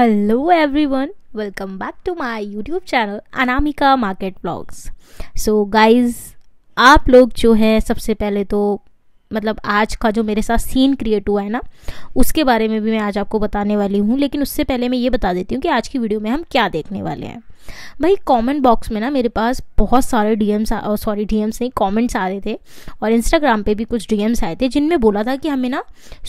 Hello everyone welcome back to my YouTube channel Anamika market blogs so guys आप लोग जो है सबसे पहले तो मतलब आज का जो मेरे साथ सीन क्रिएट हुआ है ना उसके बारे में भी मैं आज आपको बताने वाली हूँ लेकिन उससे पहले मैं ये बता देती हूँ कि आज की वीडियो में हम क्या देखने वाले हैं भाई कमेंट बॉक्स में ना मेरे पास बहुत सारे D Ms sorry D Ms नहीं कॉमेंट्स आ रहे थे और इंस्टाग्राम पे भी कुछ डी आए थे जिनमें बोला था कि हमें ना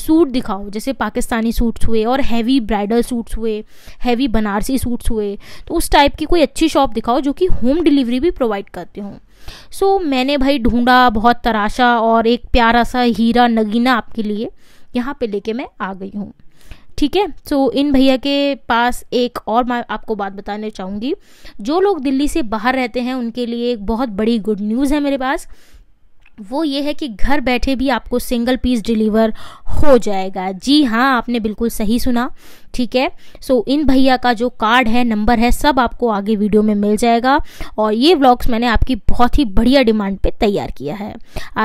सूट दिखाओ जैसे पाकिस्तानी सूट्स हुए और हैवी ब्राइडल सूट्स हुए हैवी बनारसी सूट्स हुए तो उस टाइप की कोई अच्छी शॉप दिखाओ जो कि होम डिलीवरी भी प्रोवाइड करते हों सो so, मैंने भाई ढूंढा बहुत तराशा और एक प्यारा सा हीरा नगीना आपके लिए यहाँ पे लेके मैं आ गई हूँ ठीक है सो इन भैया के पास एक और मैं आपको बात बताना चाहूँगी जो लोग दिल्ली से बाहर रहते हैं उनके लिए एक बहुत बड़ी गुड न्यूज़ है मेरे पास वो ये है कि घर बैठे भी आपको सिंगल पीस डिलीवर हो जाएगा जी हाँ आपने बिल्कुल सही सुना ठीक है सो so, इन भैया का जो कार्ड है नंबर है सब आपको आगे वीडियो में मिल जाएगा और ये व्लॉग्स मैंने आपकी बहुत ही बढ़िया डिमांड पे तैयार किया है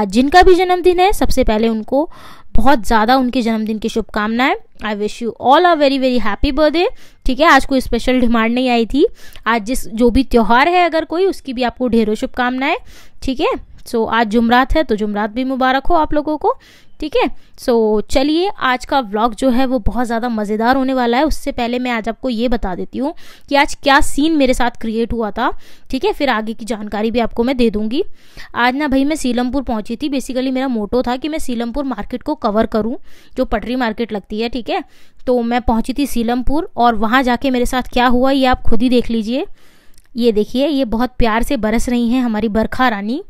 आज जिनका भी जन्मदिन है सबसे पहले उनको बहुत ज़्यादा उनके जन्मदिन की शुभकामनाएं I wish you all a very very happy birthday ठीक है आज कोई स्पेशल डिमांड नहीं आई थी आज जिस जो भी त्यौहार है अगर कोई उसकी भी आपको ढेरों शुभकामनाएं ठीक है सो so, आज जुमरात है तो जुमरात भी मुबारक हो आप लोगों को ठीक है सो चलिए आज का व्लॉग जो है वो बहुत ज़्यादा मज़ेदार होने वाला है उससे पहले मैं आज आपको ये बता देती हूँ कि आज क्या सीन मेरे साथ क्रिएट हुआ था ठीक है फिर आगे की जानकारी भी आपको मैं दे दूँगी आज ना भाई मैं सीलमपुर पहुँची थी बेसिकली मेरा मोटो था कि मैं सीलमपुर मार्केट को कवर करूँ जो पटरी मार्केट लगती है ठीक है तो मैं पहुँची थी सीलमपुर और वहाँ जाके मेरे साथ क्या हुआ ये आप खुद ही देख लीजिए ये देखिए ये बहुत प्यार से बरस रही हैं हमारी बरखा रानी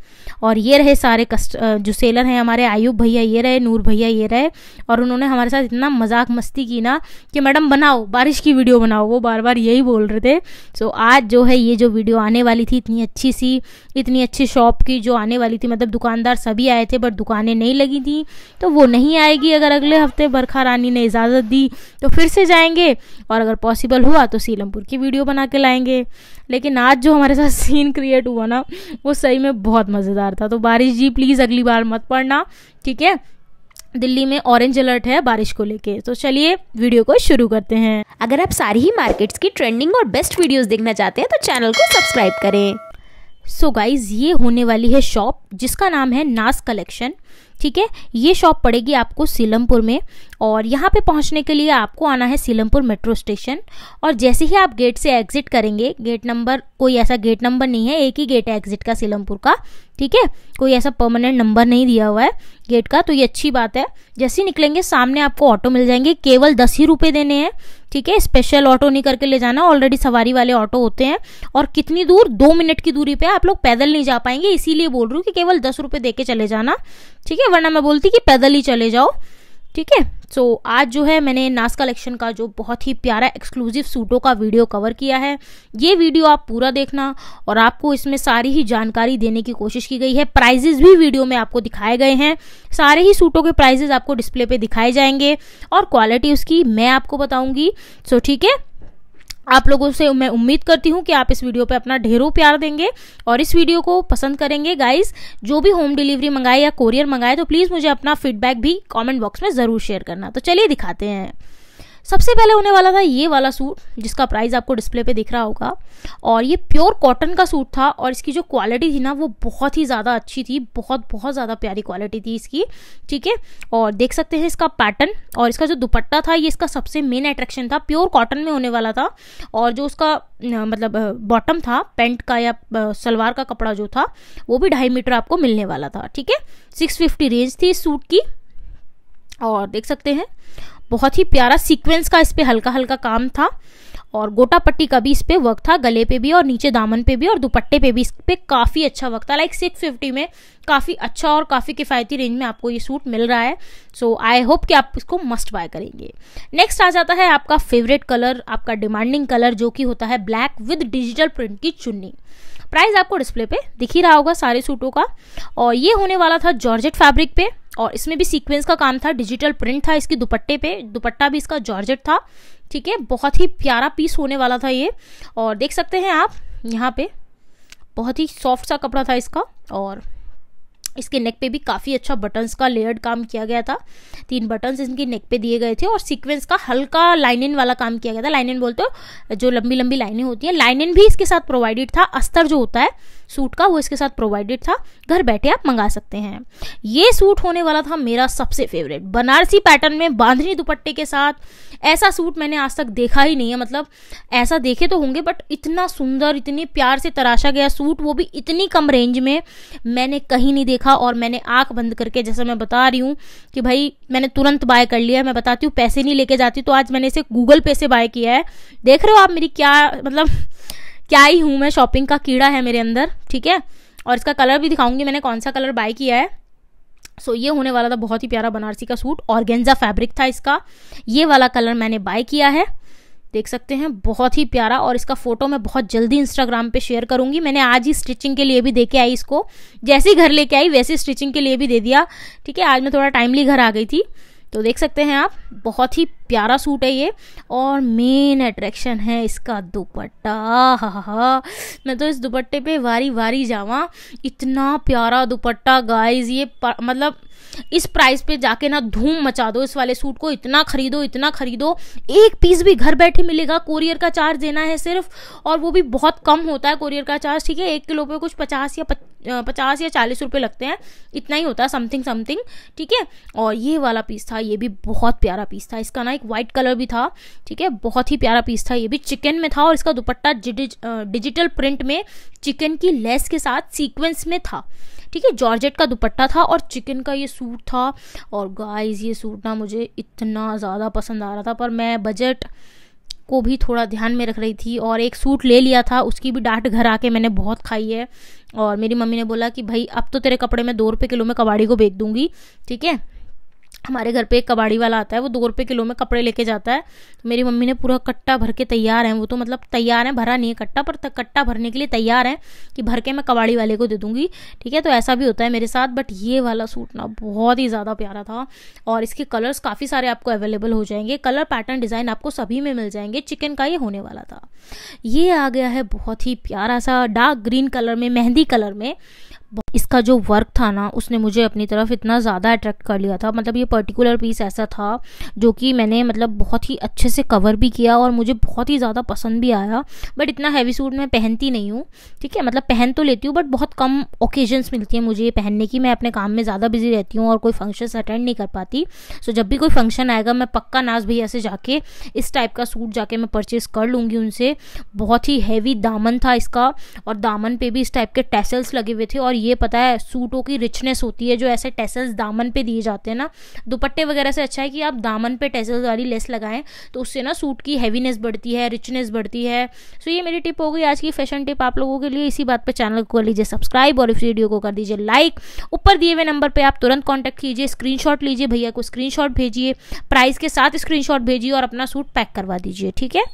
और ये रहे सारे कस्ट जो सेलर हैं हमारे आयुब भैया ये रहे नूर भैया ये रहे और उन्होंने हमारे साथ इतना मजाक मस्ती की ना कि मैडम बनाओ बारिश की वीडियो बनाओ वो बार बार यही बोल रहे थे सो आज जो है ये जो वीडियो आने वाली थी इतनी अच्छी सी इतनी अच्छी शॉप की जो आने वाली थी मतलब दुकानदार सभी आए थे बट दुकानें नहीं लगी थी तो वो नहीं आएगी अगर अगले हफ्ते बरखा रानी ने इजाज़त दी तो फिर से जाएंगे और अगर पॉसिबल हुआ तो सीलमपुर की वीडियो बना के लाएंगे लेकिन आज जो हमारे साथ सीन क्रिएट हुआ ना वो सही में बहुत मज़ेदार था तो बारिश जी प्लीज़ अगली बार मत पढ़ना ठीक है दिल्ली में ऑरेंज अलर्ट है बारिश को लेके तो चलिए वीडियो को शुरू करते हैं अगर आप सारी ही मार्केट्स की ट्रेंडिंग और बेस्ट वीडियोस देखना चाहते हैं तो चैनल को सब्सक्राइब करें सो so गाइज ये होने वाली है शॉप जिसका नाम है नास कलेक्शन ठीक है ये शॉप पड़ेगी आपको सीलमपुर में और यहाँ पे पहुँचने के लिए आपको आना है सीलमपुर मेट्रो स्टेशन और जैसे ही आप गेट से एग्जिट करेंगे गेट नंबर कोई ऐसा गेट नंबर नहीं है एक ही गेट है एग्जिट का सीलमपुर का ठीक है कोई ऐसा परमानेंट नंबर नहीं दिया हुआ है गेट का तो ये अच्छी बात है जैसे ही निकलेंगे सामने आपको ऑटो मिल जाएंगे केवल दस ही रुपये देने हैं ठीक है स्पेशल ऑटो नहीं करके ले जाना ऑलरेडी सवारी वाले ऑटो होते हैं और कितनी दूर दो मिनट की दूरी पे आप लोग पैदल नहीं जा पाएंगे इसीलिए बोल रही हूँ कि केवल दस रुपये दे के चले जाना ठीक है वरना मैं बोलती कि पैदल ही चले जाओ ठीक है सो so, आज जो है मैंने नास कलेक्शन का जो बहुत ही प्यारा एक्सक्लूसिव सूटों का वीडियो कवर किया है ये वीडियो आप पूरा देखना और आपको इसमें सारी ही जानकारी देने की कोशिश की गई है प्राइजेज भी वीडियो में आपको दिखाए गए हैं सारे ही सूटों के प्राइजेज आपको डिस्प्ले पे दिखाए जाएंगे और क्वालिटी उसकी मैं आपको बताऊंगी सो so, ठीक है आप लोगों से मैं उम्मीद करती हूँ कि आप इस वीडियो पे अपना ढेरों प्यार देंगे और इस वीडियो को पसंद करेंगे गाइस जो भी होम डिलीवरी मंगाए या कोरियर मंगाए तो प्लीज़ मुझे अपना फीडबैक भी कमेंट बॉक्स में ज़रूर शेयर करना तो चलिए दिखाते हैं सबसे पहले होने वाला था ये वाला सूट जिसका प्राइस आपको डिस्प्ले पे दिख रहा होगा और ये प्योर कॉटन का सूट था और इसकी जो क्वालिटी थी ना वो बहुत ही ज़्यादा अच्छी थी बहुत बहुत ज़्यादा प्यारी क्वालिटी थी इसकी ठीक है और देख सकते हैं इसका पैटर्न और इसका जो दुपट्टा था ये इसका सबसे मेन अट्रैक्शन था प्योर कॉटन में होने वाला था और जो उसका मतलब बॉटम था पेंट का या सलवार का कपड़ा जो था वो भी ढाई मीटर आपको मिलने वाला था ठीक है सिक्स फिफ्टी रेंज थी इस सूट की और देख सकते हैं बहुत ही प्यारा सीक्वेंस का इस पर हल्का हल्का काम था और गोटा पट्टी का भी इस पर वर्क था गले पे भी और नीचे दामन पे भी और दुपट्टे पे भी इस पर काफ़ी अच्छा वर्क था लाइक सिक्स फिफ्टी में काफ़ी अच्छा और काफ़ी किफ़ायती रेंज में आपको ये सूट मिल रहा है सो आई होप कि आप इसको मस्ट बाय करेंगे नेक्स्ट आ जाता है आपका फेवरेट कलर आपका डिमांडिंग कलर जो कि होता है ब्लैक विद डिजिटल प्रिंट की चुन्नी प्राइस आपको डिस्प्ले पे दिख ही रहा होगा सारे सूटों का और ये होने वाला था जॉर्जेट फैब्रिक पे और इसमें भी सीक्वेंस का काम था डिजिटल प्रिंट था इसके दुपट्टे पे दुपट्टा भी इसका जॉर्जेट था ठीक है बहुत ही प्यारा पीस होने वाला था ये और देख सकते हैं आप यहाँ पे बहुत ही सॉफ्ट सा कपड़ा था इसका और इसके नेक पे भी काफ़ी अच्छा बटन्स का लेयर्ड काम किया गया था तीन बटन्स इनके नेक पे दिए गए थे और सीक्वेंस का हल्का लाइनिन वाला काम किया गया था लाइनिन बोलते हो जो लंबी लंबी लाइनें होती हैं लाइनिन भी इसके साथ प्रोवाइडेड था अस्तर जो होता है सूट का वो इसके साथ प्रोवाइडेड था घर बैठे आप मंगा सकते हैं ये सूट होने वाला था मेरा सबसे फेवरेट बनारसी पैटर्न में बांधनी दुपट्टे के साथ ऐसा सूट मैंने आज तक देखा ही नहीं है मतलब ऐसा देखे तो होंगे बट इतना सुंदर इतने प्यार से तराशा गया सूट वो भी इतनी कम रेंज में मैंने कहीं नहीं देखा और मैंने आंख बंद करके जैसे मैं बता रही हूँ कि भाई मैंने तुरंत बाय कर लिया मैं बताती हूँ पैसे नहीं लेके जाती तो आज मैंने इसे गूगल पे से बाय किया है देख रहे हो आप मेरी क्या मतलब क्या ही हूँ मैं शॉपिंग का कीड़ा है मेरे अंदर ठीक है और इसका कलर भी दिखाऊंगी मैंने कौन सा कलर बाय किया है सो so, ये होने वाला था बहुत ही प्यारा बनारसी का सूट ऑर्गेंजा फैब्रिक था इसका ये वाला कलर मैंने बाय किया है देख सकते हैं बहुत ही प्यारा और इसका फोटो मैं बहुत जल्दी इंस्टाग्राम पे शेयर करूंगी मैंने आज ही स्टिचिंग के लिए भी दे के आई इसको जैसे ही घर लेके आई वैसे स्टिचिंग के लिए भी दे दिया ठीक है आज मैं थोड़ा टाइमली घर आ गई थी तो देख सकते हैं आप बहुत ही प्यारा सूट है ये और मेन अट्रैक्शन है इसका दुपट्टा हा हा मैं तो इस दुपट्टे पे वारी वारी जावा इतना प्यारा दुपट्टा गाइज ये मतलब इस प्राइस पे जाके ना धूम मचा दो इस वाले सूट को इतना खरीदो इतना खरीदो एक पीस भी घर बैठे मिलेगा कोरियर का चार्ज देना है सिर्फ और वो भी बहुत कम होता है कोरियर का चार्ज ठीक है एक किलो पे कुछ पचास या पचास या चालीस रुपये लगते हैं इतना ही होता है समथिंग समथिंग ठीक है और ये वाला पीस था ये भी बहुत प्यारा पीस था इसका ना एक वाइट कलर भी था ठीक है बहुत ही प्यारा पीस था ये भी चिकन में था और इसका दुपट्टा डिजिटल प्रिंट में चिकन की लेस के साथ सीक्वेंस में था ठीक है जॉर्जेट का दुपट्टा था और चिकन का ये सूट था और गाइस ये सूट ना मुझे इतना ज़्यादा पसंद आ रहा था पर मैं बजट को भी थोड़ा ध्यान में रख रही थी और एक सूट ले लिया था उसकी भी डांट घर आके मैंने बहुत खाई है और मेरी मम्मी ने बोला कि भाई अब तो तेरे कपड़े मैं दो रुपये किलो में कबाड़ी को बेच दूंगी ठीक है हमारे घर पे एक कबाड़ी वाला आता है वो दो रुपये किलो में कपड़े लेके जाता है तो मेरी मम्मी ने पूरा कट्टा भर के तैयार हैं वो तो मतलब तैयार हैं भरा नहीं है कट्टा पर कट्टा भरने के लिए तैयार हैं कि भर के मैं कबाड़ी वाले को दे दूँगी ठीक है तो ऐसा भी होता है मेरे साथ बट ये वाला सूट ना बहुत ही ज़्यादा प्यारा था और इसके कलर्स काफ़ी सारे आपको अवेलेबल हो जाएंगे कलर पैटर्न डिज़ाइन आपको सभी में मिल जाएंगे चिकन का ये होने वाला था ये आ गया है बहुत ही प्यारा सा डार्क ग्रीन कलर में मेहंदी कलर में इसका जो वर्क था ना उसने मुझे अपनी तरफ इतना ज़्यादा अट्रैक्ट कर लिया था मतलब ये पर्टिकुलर पीस ऐसा था जो कि मैंने मतलब बहुत ही अच्छे से कवर भी किया और मुझे बहुत ही ज़्यादा पसंद भी आया बट इतना हैवी सूट मैं पहनती नहीं हूँ ठीक है मतलब पहन तो लेती हूँ बट बहुत कम ओकेजन्स मिलती हैं मुझे ये पहनने की मैं अपने काम में ज़्यादा बिजी रहती हूँ और कोई फंक्शन अटेंड नहीं कर पाती सो जब भी कोई फंक्शन आएगा मैं पक्का नाज भैया से जाके इस टाइप का सूट जाके मैं परचेज़ कर लूँगी उनसे बहुत ही हैवी दामन था इसका और दामन पर भी इस टाइप के टैसल्स लगे हुए थे और ये पता है सूटों की रिचनेस होती है जो ऐसे टेसल्स दामन पे दिए जाते हैं ना दुपट्टे वगैरह से अच्छा है कि आप दामन पे टेसल्स वाली लेस लगाएं तो उससे ना सूट की हैवीनेस बढ़ती है रिचनेस बढ़ती है सो ये मेरी टिप हो गई आज की फैशन टिप आप लोगों के लिए इसी बात पर चैनल को लीजिए सब्सक्राइब और इस वीडियो को कर दीजिए लाइक ऊपर दिए हुए नंबर पर आप तुरंत कॉन्टैक्ट कीजिए स्क्रीन लीजिए भैया को स्क्रीन भेजिए प्राइस के साथ स्क्रीन भेजिए और अपना सूट पैक करवा दीजिए ठीक है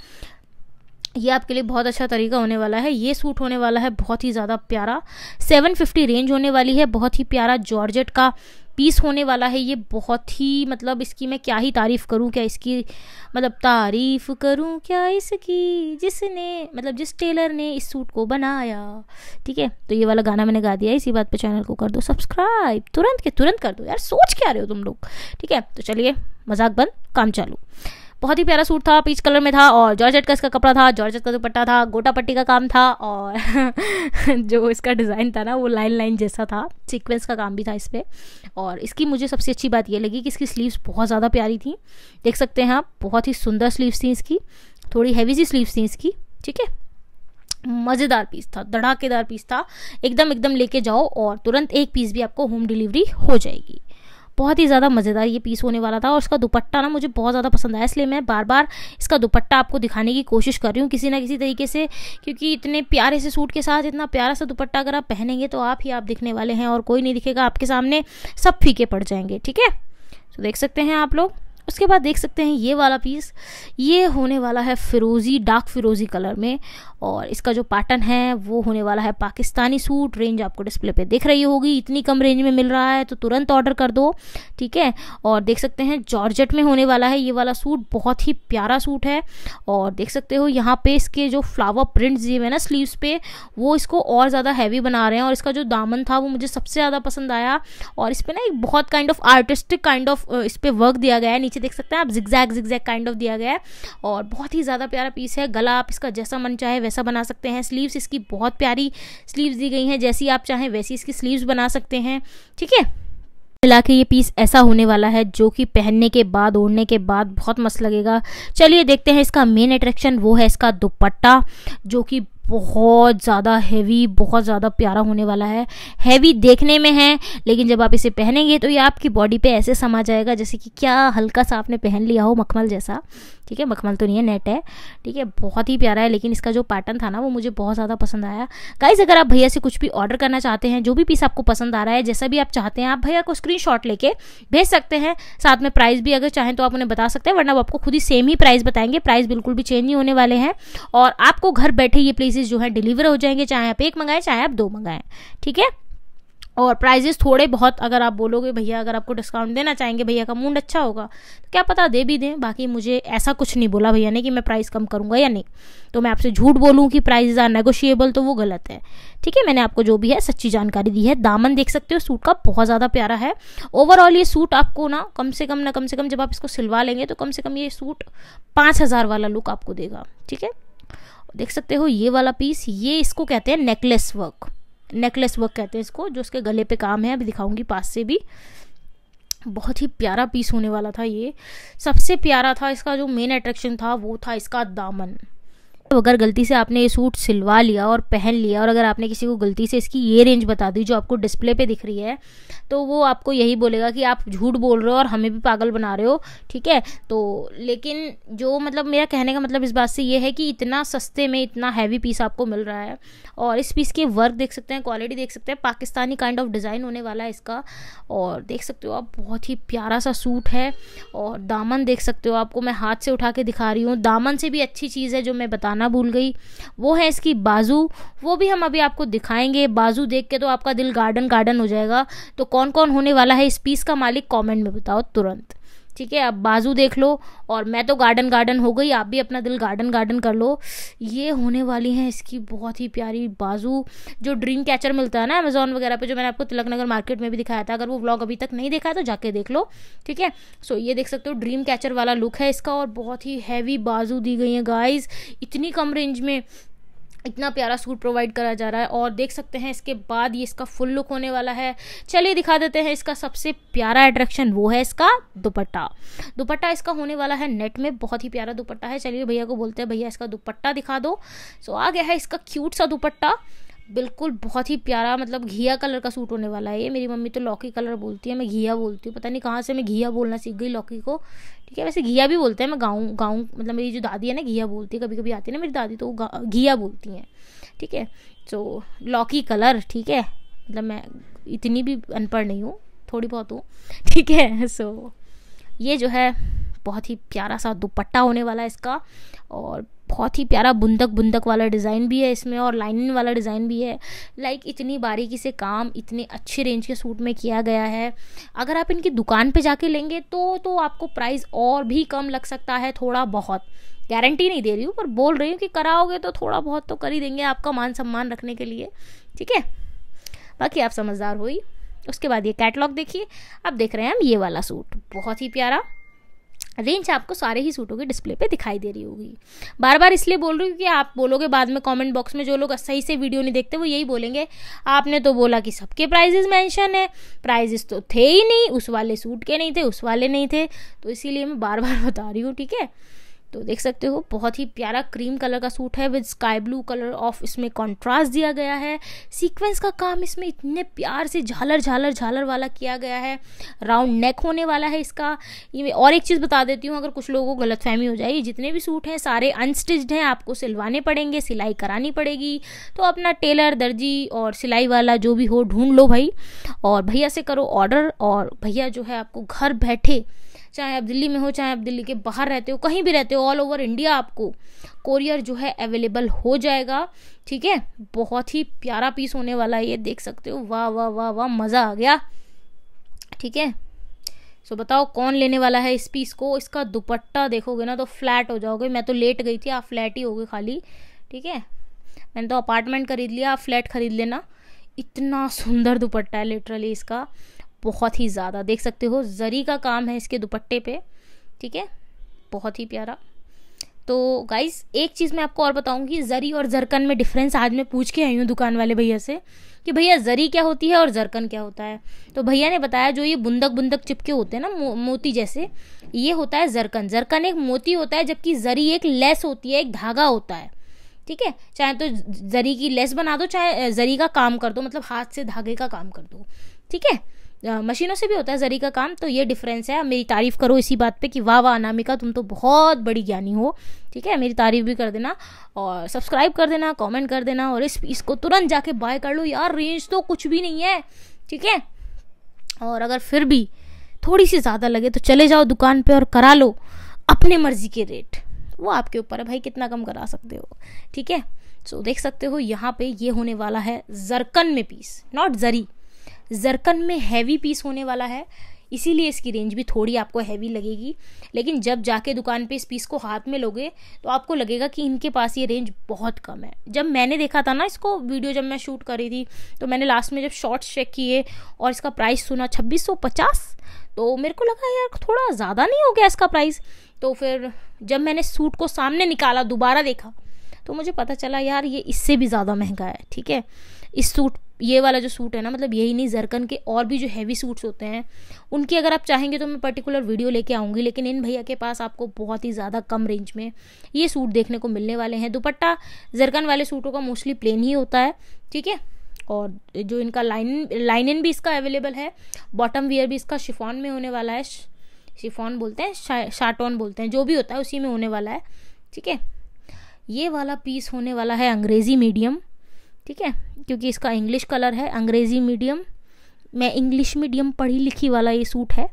ये आपके लिए बहुत अच्छा तरीका होने वाला है ये सूट होने वाला है बहुत ही ज़्यादा प्यारा 750 रेंज होने वाली है बहुत ही प्यारा जॉर्जेट का पीस होने वाला है ये बहुत ही मतलब इसकी मैं क्या ही तारीफ़ करूँ क्या इसकी मतलब तारीफ़ करूँ क्या इसकी जिसने मतलब जिस टेलर ने इस सूट को बनाया ठीक है तो ये वाला गाना मैंने गा दिया इसी बात पे चैनल को कर दो सब्सक्राइब तुरंत के तुरंत कर दो यार सोच क्या रहे हो तुम लोग ठीक है तो चलिए मजाक बंद काम चालू बहुत ही प्यारा सूट था पीच कलर में था और जॉर्जेट का इसका कपड़ा था जॉर्जेट का दुपट्टा था गोटा पट्टी का काम था और जो इसका डिज़ाइन था ना वो लाइन लाइन जैसा था सीक्वेंस का काम भी था इस पर और इसकी मुझे सबसे अच्छी बात ये लगी कि इसकी स्लीव्स बहुत ज़्यादा प्यारी थी देख सकते हैं आप बहुत ही सुंदर स्लीव्स थी इसकी थोड़ी हैवी सी स्लीव्स थी इसकी ठीक है मज़ेदार पीस था धड़ाकेदार पीस था एकदम एकदम लेके जाओ और तुरंत एक पीस भी आपको होम डिलीवरी हो जाएगी बहुत ही ज़्यादा मज़ेदार ये पीस होने वाला था और इसका दुपट्टा ना मुझे बहुत ज़्यादा पसंद आया इसलिए मैं बार बार इसका दुपट्टा आपको दिखाने की कोशिश कर रही हूँ किसी ना किसी तरीके से क्योंकि इतने प्यारे से सूट के साथ इतना प्यारा सा दुपट्टा अगर आप पहनेंगे तो आप ही आप दिखने वाले हैं और कोई नहीं दिखेगा आपके सामने सब फीके पड़ जाएंगे ठीक है तो देख सकते हैं आप लोग उसके बाद देख सकते हैं ये वाला पीस ये होने वाला है फिरोज़ी डार्क फिरोज़ी कलर में और इसका जो पैटर्न है वो होने वाला है पाकिस्तानी सूट रेंज आपको डिस्प्ले पे देख रही होगी इतनी कम रेंज में मिल रहा है तो तुरंत ऑर्डर कर दो ठीक है और देख सकते हैं जॉर्जेट में होने वाला है ये वाला सूट बहुत ही प्यारा सूट है और देख सकते हो यहाँ पे इसके जो फ्लावर प्रिंट दिए हुए ना स्लीवस पे वो इसको और ज़्यादा हैवी बना रहे हैं और इसका जो दामन था वो मुझे सबसे ज़्यादा पसंद आया और इस पर ना एक बहुत kind of artistic kind of इस पर वर्क दिया गया है नीचे देख सकते हैं आप जिगजैग जिगजैग काइंड ऑफ दिया गया है और बहुत ही ज़्यादा प्यारा पीस है गला आप इसका जैसा मन चाहे वैसा बना सकते हैं स्लीव्स इसकी बहुत प्यारी स्लीव्स दी गई हैं जैसी आप चाहें वैसी इसकी स्लीव्स बना सकते हैं ठीक है मिला के ये पीस ऐसा होने वाला है जो कि पहनने के बाद ओढ़ने के बाद बहुत मस्त लगेगा चलिए देखते हैं इसका मेन अट्रैक्शन वो है इसका दुपट्टा जो कि बहुत ज़्यादा हैवी बहुत ज़्यादा प्यारा होने वाला है हैवी देखने में है लेकिन जब आप इसे पहनेंगे तो ये आपकी बॉडी पे ऐसे समा जाएगा जैसे कि क्या हल्का सा आपने पहन लिया हो मखमल जैसा ठीक है मखमल तो नहीं है नेट है ठीक है बहुत ही प्यारा है लेकिन इसका जो पैटर्न था ना वो मुझे बहुत ज़्यादा पसंद आया गाइज अगर आप भैया से कुछ भी ऑर्डर करना चाहते हैं जो भी पीस आपको पसंद आ रहा है जैसा भी आप चाहते हैं आप भैया को स्क्रीन लेके भेज सकते हैं साथ में प्राइस भी अगर चाहें तो आप उन्हें बता सकते हैं वरना वो आपको खुद ही सेम ही प्राइस बताएंगे प्राइस बिल्कुल भी चेंज नहीं होने वाले हैं और आपको घर बैठे ये प्लेसेस जो है डिलीवर हो जाएंगे चाहे आप एक मंगाएं चाहे आप दो मंगाएं ठीक है और प्राइजेस थोड़े बहुत अगर आप बोलोगे भैया अगर आपको डिस्काउंट देना चाहेंगे भैया का मूड अच्छा होगा तो क्या पता दे भी दें बाकी मुझे ऐसा कुछ नहीं बोला भैया ने कि मैं प्राइस कम करूँगा या नहीं तो मैं आपसे झूठ बोलूँ कि प्राइजेज आर नेगोशिएबल तो वो गलत है ठीक है मैंने आपको जो भी है सच्ची जानकारी दी है दामन देख सकते हो सूट का बहुत ज़्यादा प्यारा है ओवरऑल ये सूट आपको ना कम से कम ना कम से कम जब आप इसको सिलवा लेंगे तो कम से कम ये सूट पाँच हज़ार वाला लुक आपको देगा ठीक है देख सकते हो ये वाला पीस ये इसको कहते हैं नेकलेस वर्क नेकलेस वर्क कहते हैं इसको जो उसके गले पे काम है अभी दिखाऊंगी पास से भी बहुत ही प्यारा पीस होने वाला था ये सबसे प्यारा था इसका जो मेन अट्रैक्शन था वो था इसका दामन तो अगर गलती से आपने ये सूट सिलवा लिया और पहन लिया और अगर आपने किसी को गलती से इसकी ये रेंज बता दी जो आपको डिस्प्ले पे दिख रही है तो वो आपको यही बोलेगा कि आप झूठ बोल रहे हो और हमें भी पागल बना रहे हो ठीक है तो लेकिन जो मतलब मेरा कहने का मतलब इस बात से ये है कि इतना सस्ते में इतना हैवी पीस आपको मिल रहा है और इस पीस के वर्क देख सकते हैं क्वालिटी देख सकते हैं पाकिस्तानी काइंड ऑफ डिज़ाइन होने वाला है इसका और देख सकते हो आप बहुत ही प्यारा सा सूट है और दामन देख सकते हो आपको मैं हाथ से उठा के दिखा रही हूँ दामन से भी अच्छी चीज़ है जो मैं बताना बताना भूल गई वो है इसकी बाजू वो भी हम अभी आपको दिखाएंगे बाजू देख के तो आपका दिल गार्डन गार्डन हो जाएगा तो कौन कौन होने वाला है इस पीस का मालिक कॉमेंट में बताओ तुरंत ठीक है अब बाजू देख लो और मैं तो गार्डन गार्डन हो गई आप भी अपना दिल गार्डन गार्डन कर लो ये होने वाली है इसकी बहुत ही प्यारी बाजू जो ड्रीम कैचर मिलता है ना अमेजोन वगैरह पे जो मैंने आपको तिलक नगर मार्केट में भी दिखाया था अगर वो व्लॉग अभी तक नहीं देखा है तो जाके देख लो ठीक है सो ये देख सकते हो ड्रीम कैचर वाला लुक है इसका और बहुत ही हैवी बाजू दी गई है गाइज इतनी कम रेंज में इतना प्यारा सूट प्रोवाइड करा जा रहा है और देख सकते हैं इसके बाद ये इसका फुल लुक होने वाला है चलिए दिखा देते हैं इसका सबसे प्यारा अट्रैक्शन वो है इसका दुपट्टा दुपट्टा इसका होने वाला है नेट में बहुत ही प्यारा दुपट्टा है चलिए भैया को बोलते हैं भैया इसका दुपट्टा दिखा दो सो आ गया है इसका क्यूट सा दुपट्टा बिल्कुल बहुत ही प्यारा मतलब घिया कलर का सूट होने वाला है ये मेरी मम्मी तो लौकी कलर बोलती है मैं घिया बोलती हूँ पता नहीं कहाँ से मैं घिया बोलना सीख गई लौकी को ठीक है वैसे घिया भी बोलते हैं मैं गाँव गाँव मतलब मेरी जो दादी है ना घिया बोलती है कभी कभी आती है ना मेरी दादी तो घिया बोलती हैं ठीक है सो लौकी कलर ठीक है मतलब मैं इतनी भी अनपढ़ नहीं हूँ थोड़ी बहुत हूँ ठीक है सो ये जो है बहुत ही प्यारा सा दुपट्टा होने वाला है इसका और बहुत ही प्यारा बुंदक बुंदक वाला डिज़ाइन भी है इसमें और लाइनिंग वाला डिज़ाइन भी है लाइक इतनी बारीकी से काम इतने अच्छे रेंज के सूट में किया गया है अगर आप इनकी दुकान पर जाके लेंगे तो तो आपको प्राइस और भी कम लग सकता है थोड़ा बहुत गारंटी नहीं दे रही हूँ पर बोल रही हूँ कि कराओगे तो थोड़ा बहुत तो कर ही देंगे आपका मान सम्मान रखने के लिए ठीक है बाकी आप समझदार हुई उसके बाद ये कैटलॉग देखिए अब देख रहे हैं हम ये वाला सूट बहुत ही प्यारा रेंज आपको सारे ही सूटों के डिस्प्ले पे दिखाई दे रही होगी बार बार इसलिए बोल रही हूँ कि आप बोलोगे बाद में कमेंट बॉक्स में जो लोग सही से वीडियो नहीं देखते वो यही बोलेंगे आपने तो बोला कि सबके प्राइजेज मेंशन है प्राइजेस तो थे ही नहीं उस वाले सूट के नहीं थे उस वाले नहीं थे तो इसीलिए मैं बार बार बता रही हूँ ठीक है तो देख सकते हो बहुत ही प्यारा क्रीम कलर का सूट है with sky blue colour off इसमें कॉन्ट्रास्ट दिया गया है सीक्वेंस का काम इसमें इतने प्यार से झालर झालर झालर वाला किया गया है राउंड नेक होने वाला है इसका ये और एक चीज़ बता देती हूँ अगर कुछ लोगों को गलतफहमी हो जाए जितने भी सूट हैं सारे अनस्टिच्ड हैं आपको सिलवाने पड़ेंगे सिलाई करानी पड़ेगी तो अपना टेलर दर्जी और सिलाई वाला जो भी हो ढूंढ लो भाई और भैया से करो ऑर्डर और भैया जो है आपको घर बैठे चाहे आप दिल्ली में हो चाहे आप दिल्ली के बाहर रहते हो कहीं भी रहते हो ऑल ओवर इंडिया आपको कोरियर जो है अवेलेबल हो जाएगा ठीक है बहुत ही प्यारा पीस होने वाला है ये देख सकते हो वाह वाह वाह वाह मज़ा आ गया ठीक है सो बताओ कौन लेने वाला है इस पीस को इसका दुपट्टा देखोगे ना तो फ्लैट हो जाओगे मैं तो लेट गई थी आप फ्लैट ही हो गए खाली ठीक है मैंने तो अपार्टमेंट खरीद लिया आप फ्लैट खरीद लेना इतना सुंदर दुपट्टा है लिटरली इसका बहुत ही ज़्यादा देख सकते हो जरी का काम है इसके दुपट्टे पे ठीक है बहुत ही प्यारा तो गाइज एक चीज़ मैं आपको और बताऊंगी जरी और जरकन में डिफरेंस आज मैं पूछ के आई हूँ दुकान वाले भैया से कि भैया जरी क्या होती है और जरकन क्या होता है तो भैया ने बताया जो ये बुंदक बुंदक चिपके होते हैं ना मो, मोती जैसे ये होता है जरकन जरकन एक मोती होता है जबकि जरी एक लेस होती है एक धागा होता है ठीक है चाहे तो जरी की लेस बना दो चाहे जरी का काम कर दो मतलब हाथ से धागे का काम कर दो ठीक है मशीनों से भी होता है जरी का काम तो ये डिफरेंस है मेरी तारीफ़ करो इसी बात पे कि वाह वाह अनामिका तुम तो बहुत बड़ी ज्ञानी हो ठीक है मेरी तारीफ़ भी कर देना और सब्सक्राइब कर देना कमेंट कर देना और इस इसको तुरंत जाके बाय कर लो यार रेंज तो कुछ भी नहीं है ठीक है और अगर फिर भी थोड़ी सी ज़्यादा लगे तो चले जाओ दुकान पर और करा लो अपने मर्ज़ी के रेट वो आपके ऊपर है भाई कितना कम करा सकते हो ठीक है सो देख सकते हो यहाँ पे ये होने वाला है जरकन में पीस नॉट जरी जरकन में हैवी पीस होने वाला है इसीलिए इसकी रेंज भी थोड़ी आपको हैवी लगेगी लेकिन जब जाके दुकान पे इस पीस को हाथ में लोगे तो आपको लगेगा कि इनके पास ये रेंज बहुत कम है जब मैंने देखा था ना इसको वीडियो जब मैं शूट कर रही थी तो मैंने लास्ट में जब शॉर्ट्स चेक किए और इसका प्राइस सुना छब्बीस तो मेरे को लगा यार थोड़ा ज़्यादा नहीं हो गया इसका प्राइस तो फिर जब मैंने सूट को सामने निकाला दोबारा देखा तो मुझे पता चला यार ये इससे भी ज़्यादा महंगा है ठीक है इस सूट ये वाला जो सूट है ना मतलब यही नहीं जरकन के और भी जो हैवी सूट्स होते हैं उनकी अगर आप चाहेंगे तो मैं पर्टिकुलर वीडियो लेके आऊँगी लेकिन इन भैया के पास आपको बहुत ही ज़्यादा कम रेंज में ये सूट देखने को मिलने वाले हैं दुपट्टा जरकन वाले सूटों का मोस्टली प्लेन ही होता है ठीक है और जो इनका लाइन लाइनिन भी इसका अवेलेबल है बॉटम वियर भी इसका शिफॉन में होने वाला है शिफॉन बोलते हैं शा, शार्टॉन बोलते हैं जो भी होता है उसी में होने वाला है ठीक है ये वाला पीस होने वाला है अंग्रेज़ी मीडियम ठीक है क्योंकि इसका इंग्लिश कलर है अंग्रेज़ी मीडियम मैं इंग्लिश मीडियम पढ़ी लिखी वाला ये सूट है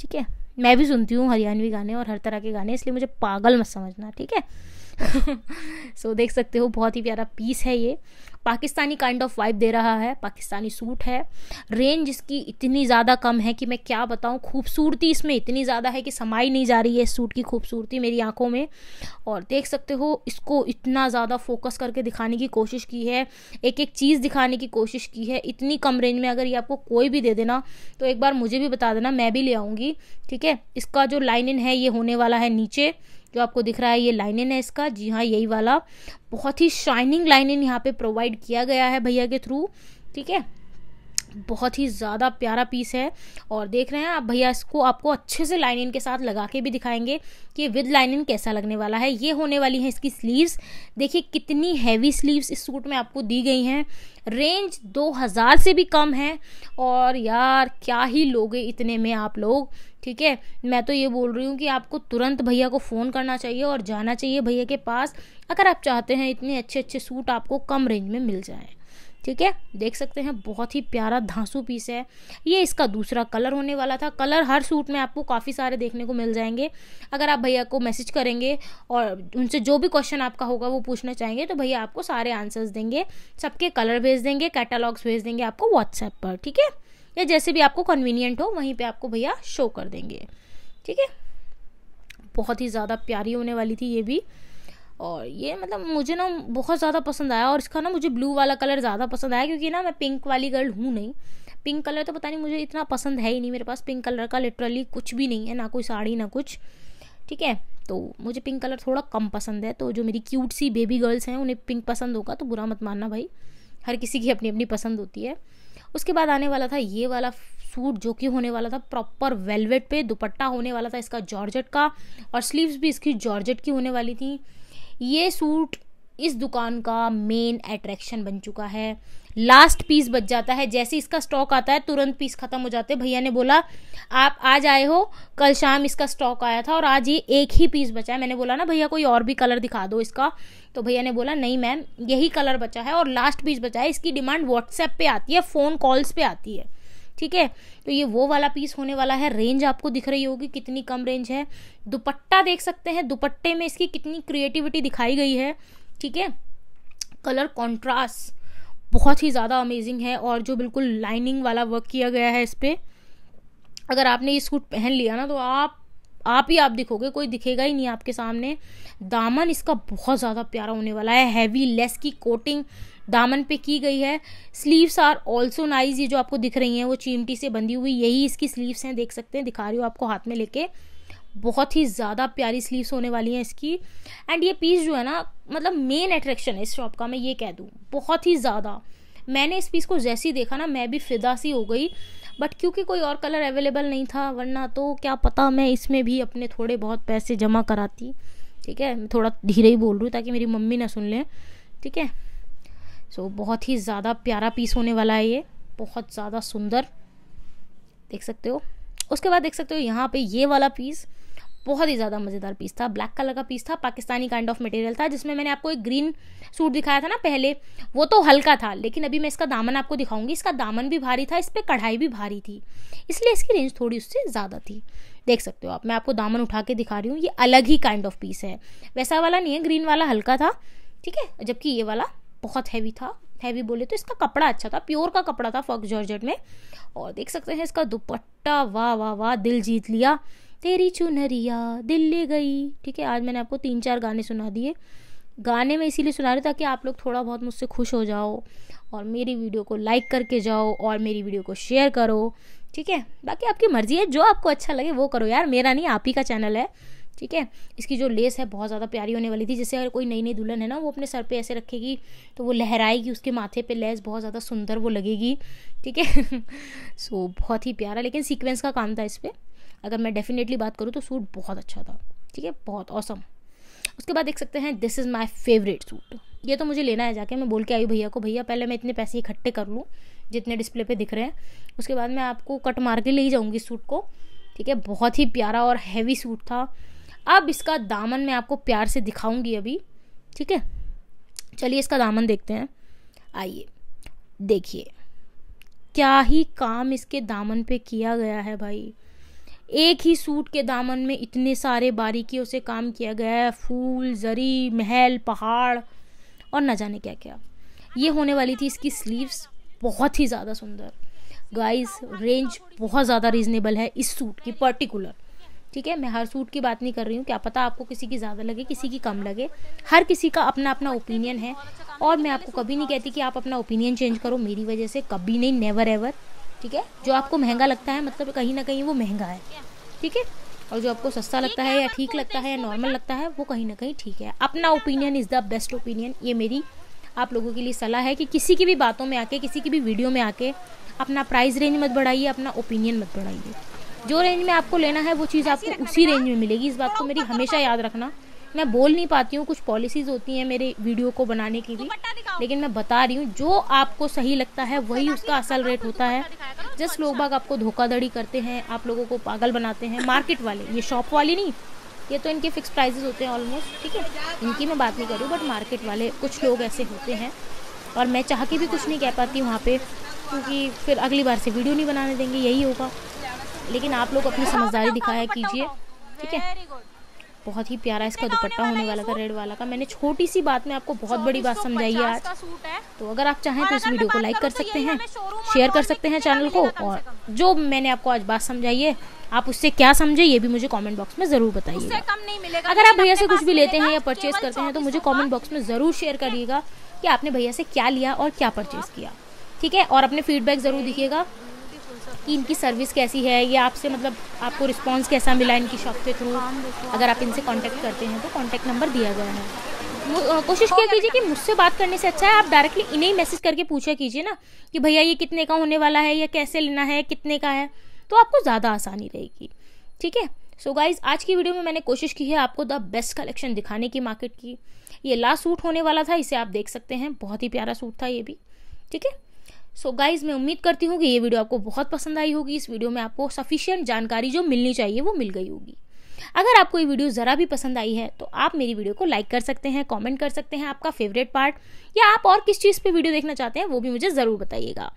ठीक है मैं भी सुनती हूँ हरियाणवी गाने और हर तरह के गाने इसलिए मुझे पागल मत समझना ठीक है सो so, देख सकते हो बहुत ही प्यारा पीस है ये पाकिस्तानी काइंड ऑफ वाइब दे रहा है पाकिस्तानी सूट है रेंज इसकी इतनी ज़्यादा कम है कि मैं क्या बताऊँ खूबसूरती इसमें इतनी ज़्यादा है कि समाई नहीं जा रही है इस सूट की खूबसूरती मेरी आंखों में और देख सकते हो इसको इतना ज़्यादा फोकस करके दिखाने की कोशिश की है एक एक चीज़ दिखाने की कोशिश की है इतनी कम रेंज में अगर ये आपको कोई भी दे देना तो एक बार मुझे भी बता देना मैं भी ले आऊँगी ठीक है इसका जो लाइन इन है ये होने वाला है नीचे जो आपको दिख रहा है ये लाइनिन है इसका जी हाँ यही वाला बहुत ही शाइनिंग लाइनिन यहाँ पे प्रोवाइड किया गया है भैया के थ्रू ठीक है बहुत ही ज़्यादा प्यारा पीस है और देख रहे हैं आप भैया इसको आपको अच्छे से लाइनिंग के साथ लगा के भी दिखाएंगे कि विद लाइनिंग कैसा लगने वाला है ये होने वाली है इसकी स्लीव्स देखिए कितनी हैवी स्लीव्स इस सूट में आपको दी गई हैं रेंज 2000 से भी कम है और यार क्या ही लोगे इतने में आप लोग ठीक है मैं तो ये बोल रही हूँ कि आपको तुरंत भैया को फ़ोन करना चाहिए और जाना चाहिए भैया के पास अगर आप चाहते हैं इतने अच्छे अच्छे सूट आपको कम रेंज में मिल जाएँ ठीक है देख सकते हैं बहुत ही प्यारा धांसू पीस है ये इसका दूसरा कलर होने वाला था कलर हर सूट में आपको काफ़ी सारे देखने को मिल जाएंगे अगर आप भैया को मैसेज करेंगे और उनसे जो भी क्वेश्चन आपका होगा वो पूछना चाहेंगे तो भैया आपको सारे आंसर्स देंगे सबके कलर भेज देंगे कैटालॉग्स भेज देंगे आपको व्हाट्सएप पर ठीक है या जैसे भी आपको कन्वीनियंट हो वहीं पर आपको भैया शो कर देंगे ठीक है बहुत ही ज़्यादा प्यारी होने वाली थी ये भी और ये मतलब मुझे ना बहुत ज़्यादा पसंद आया और इसका ना मुझे ब्लू वाला कलर ज़्यादा पसंद आया क्योंकि ना मैं पिंक वाली गर्ल हूँ नहीं पिंक कलर तो पता नहीं मुझे इतना पसंद है ही नहीं मेरे पास पिंक कलर का लिटरली कुछ भी नहीं है ना कोई साड़ी ना कुछ ठीक है तो मुझे पिंक कलर थोड़ा कम पसंद है तो जो मेरी क्यूट सी बेबी गर्ल्स हैं उन्हें पिंक पसंद होगा तो बुरा मत मानना भाई हर किसी की अपनी अपनी पसंद होती है उसके बाद आने वाला था ये वाला सूट जो कि होने वाला था प्रॉपर वेलवेट पे दुपट्टा होने वाला था इसका जॉर्जेट का और स्लीव्स भी इसकी जॉर्जेट की होने वाली थी ये सूट इस दुकान का मेन अट्रैक्शन बन चुका है लास्ट पीस बच जाता है जैसे इसका स्टॉक आता है तुरंत पीस खत्म हो जाते हैं भैया ने बोला आप आज आए हो कल शाम इसका स्टॉक आया था और आज ये एक ही पीस बचा है मैंने बोला ना भैया कोई और भी कलर दिखा दो इसका तो भैया ने बोला नहीं मैम यही कलर बचा है और लास्ट पीस बचा है इसकी डिमांड व्हाट्सएप पे आती है फ़ोन कॉल्स पे आती है ठीक है तो ये वो वाला पीस होने वाला है रेंज आपको दिख रही होगी कितनी कम रेंज है दुपट्टा देख सकते हैं दुपट्टे में इसकी कितनी क्रिएटिविटी दिखाई गई है ठीक है कलर कॉन्ट्रास्ट बहुत ही ज़्यादा अमेजिंग है और जो बिल्कुल लाइनिंग वाला वर्क किया गया है इस पर अगर आपने ये सूट पहन लिया ना तो आप आप ही आप दिखोगे कोई दिखेगा ही नहीं आपके सामने दामन इसका बहुत ज़्यादा प्यारा होने वाला है हैवी लेस की कोटिंग दामन पे की गई है स्लीव्स आर ऑल्सो नाइज ये जो आपको दिख रही हैं वो चिमटी से बंधी हुई यही इसकी स्लीव्स हैं देख सकते हैं दिखा रही हूँ आपको हाथ में लेके बहुत ही ज़्यादा प्यारी स्लीव्स होने वाली हैं इसकी एंड ये पीस जो है ना मतलब मेन अट्रैक्शन है इस शॉप का मैं ये कह दूँ बहुत ही ज़्यादा मैंने इस पीस को जैसे ही देखा ना मैं भी फिदा सी हो गई बट क्योंकि कोई और कलर अवेलेबल नहीं था वरना तो क्या पता मैं इसमें भी अपने थोड़े बहुत पैसे जमा कराती ठीक है थोड़ा धीरे ही बोल रही हूँ ताकि मेरी मम्मी ना सुन लें ठीक है सो so, बहुत ही ज़्यादा प्यारा पीस होने वाला है ये बहुत ज़्यादा सुंदर देख सकते हो उसके बाद देख सकते हो यहाँ पे ये वाला पीस बहुत ही ज़्यादा मज़ेदार पीस था ब्लैक कलर का पीस था पाकिस्तानी काइंड ऑफ मटेरियल था जिसमें मैंने आपको एक ग्रीन सूट दिखाया था ना पहले वो तो हल्का था लेकिन अभी मैं इसका दामन आपको दिखाऊंगी इसका दामन भी भारी था इस पर कढ़ाई भी भारी थी इसलिए इसकी रेंज थोड़ी उससे ज़्यादा थी देख सकते हो आप मैं आपको दामन उठा के दिखा रही हूँ ये अलग ही काइंड ऑफ पीस है वैसा वाला नहीं है ग्रीन वाला हल्का था ठीक है जबकि ये वाला बहुत हैवी था हैवी बोले तो इसका कपड़ा अच्छा था प्योर का कपड़ा था फॉक्स जॉर्जेट में और देख सकते हैं इसका दुपट्टा वाह वाह वाह दिल जीत लिया तेरी चुनरिया दिल ले गई ठीक है आज मैंने आपको तीन चार गाने सुना दिए गाने में इसीलिए सुना रही ताकि आप लोग थोड़ा बहुत मुझसे खुश हो जाओ और मेरी वीडियो को लाइक करके जाओ और मेरी वीडियो को शेयर करो ठीक है बाकी आपकी मर्ज़ी है जो आपको अच्छा लगे वो करो यार मेरा नहीं आप ही का चैनल है ठीक है इसकी जो लेस है बहुत ज़्यादा प्यारी होने वाली थी जैसे अगर कोई नई नई दुल्हन है ना वो अपने सर पे ऐसे रखेगी तो वो लहराएगी उसके माथे पे लेस बहुत ज़्यादा सुंदर वो लगेगी ठीक है सो बहुत ही प्यारा लेकिन सीक्वेंस का काम था इस पर अगर मैं डेफिनेटली बात करूँ तो सूट बहुत अच्छा था ठीक है बहुत औसम उसके बाद देख सकते हैं this is my favourite suit ये तो मुझे लेना है जाके मैं बोल के आई भैया को भैया पहले मैं इतने पैसे इकट्ठे कर लूँ जितने डिस्प्ले पे दिख रहे हैं उसके बाद मैं आपको कट मार के ले ही जाऊँगी सूट को ठीक है बहुत ही प्यारा और हैवी सूट था अब इसका दामन मैं आपको प्यार से दिखाऊंगी अभी ठीक है चलिए इसका दामन देखते हैं आइए देखिए क्या ही काम इसके दामन पे किया गया है भाई एक ही सूट के दामन में इतने सारे बारीकियों से काम किया गया है फूल जरी महल पहाड़ और न जाने क्या क्या ये होने वाली थी इसकी स्लीव्स बहुत ही ज़्यादा सुंदर गाइस रेंज बहुत ज़्यादा रीजनेबल है इस सूट की पर्टिकुलर ठीक है मैं हर सूट की बात नहीं कर रही हूँ क्या पता आपको किसी की ज़्यादा लगे किसी की कम लगे हर किसी का अपना अपना ओपिनियन है और मैं आपको कभी नहीं कहती कि आप अपना ओपिनियन चेंज करो मेरी वजह से कभी नहीं नेवर एवर ठीक है जो आपको महंगा लगता है मतलब कहीं ना कहीं वो महंगा है ठीक है और जो आपको सस्ता लगता है या ठीक लगता है या नॉर्मल लगता है वो कहीं ना कहीं ठीक है अपना opinion is the best opinion ये मेरी आप लोगों के लिए सलाह है कि किसी की भी बातों में आके किसी की भी वीडियो में आके अपना प्राइस रेंज मत बढ़ाइए अपना ओपिनियन मत बढ़ाइए जो रेंज में आपको लेना है वो चीज़ आपको उसी रेंज में मिलेगी इस बात को मेरी हमेशा याद रखना मैं बोल नहीं पाती हूँ कुछ पॉलिसीज़ होती हैं मेरे वीडियो को बनाने की तो भी लेकिन मैं बता रही हूँ जो आपको सही लगता है वही उसका असल रेट होता है जस्ट लोग अच्छा। बाग आपको धोखाधड़ी करते हैं आप लोगों को पागल बनाते हैं मार्केट वाले ये शॉप वाले नहीं ये तो इनके फिक्स प्राइजेज होते हैं ऑलमोस्ट ठीक है इनकी मैं बात नहीं कर रही बट मार्केट वाले कुछ लोग ऐसे होते हैं और मैं चाह के भी कुछ नहीं कह पाती वहाँ पर क्योंकि फिर अगली बार से वीडियो नहीं बनाने देंगे यही होगा लेकिन आप लोग अपनी समझदारी दिखाया कीजिए ठीक है बहुत ही प्यारा इसका दुपट्टा होने वाला था रेड वाला का मैंने छोटी सी बात में आपको बहुत बड़ी बात समझाई है आज तो अगर आप चाहें तो इस वीडियो को लाइक कर तो सकते हैं शेयर कर सकते हैं चैनल को और जो मैंने आपको आज बात समझाई है आप उससे क्या समझे ये भी मुझे कमेंट बॉक्स में जरूर बताइए अगर आप भैया से कुछ भी लेते हैं या परचेज करते हैं तो मुझे कमेंट बॉक्स में जरूर शेयर करिएगा कि आपने भैया से क्या लिया और क्या परचेज किया ठीक है और अपने फीडबैक जरूर दिखिएगा कि इनकी सर्विस कैसी है या आपसे मतलब आपको रिस्पांस कैसा मिला इनकी शॉप के थ्रू अगर आप इनसे कांटेक्ट करते हैं तो कांटेक्ट नंबर दिया गया है कोशिश किया कीजिए कि मुझसे बात करने से अच्छा है आप डायरेक्टली इन्हें ही मैसेज करके पूछा कीजिए ना कि भैया ये कितने का होने वाला है या कैसे लेना है कितने का है तो आपको ज़्यादा आसानी रहेगी ठीक है सो गाइज आज की वीडियो में मैंने कोशिश की है आपको द बेस्ट कलेक्शन दिखाने की मार्केट की ये लास्ट सूट होने वाला था इसे आप देख सकते हैं बहुत ही प्यारा सूट था ये भी ठीक है सो so गाइज मैं उम्मीद करती हूँ कि ये वीडियो आपको बहुत पसंद आई होगी इस वीडियो में आपको सफिशियंट जानकारी जो मिलनी चाहिए वो मिल गई होगी अगर आपको ये वीडियो ज़रा भी पसंद आई है तो आप मेरी वीडियो को लाइक कर सकते हैं कमेंट कर सकते हैं आपका फेवरेट पार्ट या आप और किस चीज़ पे वीडियो देखना चाहते हैं वो भी मुझे ज़रूर बताइएगा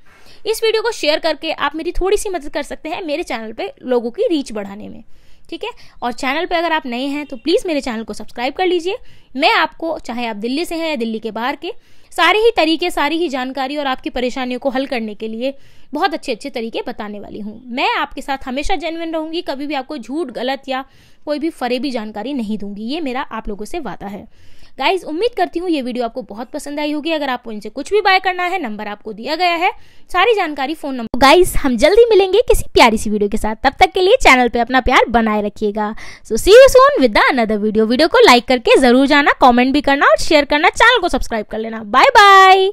इस वीडियो को शेयर करके आप मेरी थोड़ी सी मदद कर सकते हैं मेरे चैनल पर लोगों की रीच बढ़ाने में ठीक है और चैनल पर अगर आप नए हैं तो प्लीज़ मेरे चैनल को सब्सक्राइब कर लीजिए मैं आपको चाहे आप दिल्ली से हैं या दिल्ली के बाहर के सारे ही तरीके सारी ही जानकारी और आपकी परेशानियों को हल करने के लिए बहुत अच्छे अच्छे तरीके बताने वाली हूँ मैं आपके साथ हमेशा जेनविन रहूंगी कभी भी आपको झूठ गलत या कोई भी फरेबी जानकारी नहीं दूंगी ये मेरा आप लोगों से वादा है गाइज उम्मीद करती हूँ ये वीडियो आपको बहुत पसंद आई होगी अगर आपको इनसे कुछ भी बाय करना है नंबर आपको दिया गया है सारी जानकारी फोन नंबर गाइज हम जल्दी मिलेंगे किसी प्यारी सी वीडियो के साथ तब तक के लिए चैनल पर अपना प्यार बनाए रखिएगा so see you soon with another video video को लाइक करके जरूर जाना कॉमेंट भी करना और शेयर करना चैनल को सब्सक्राइब कर लेना बाय बाय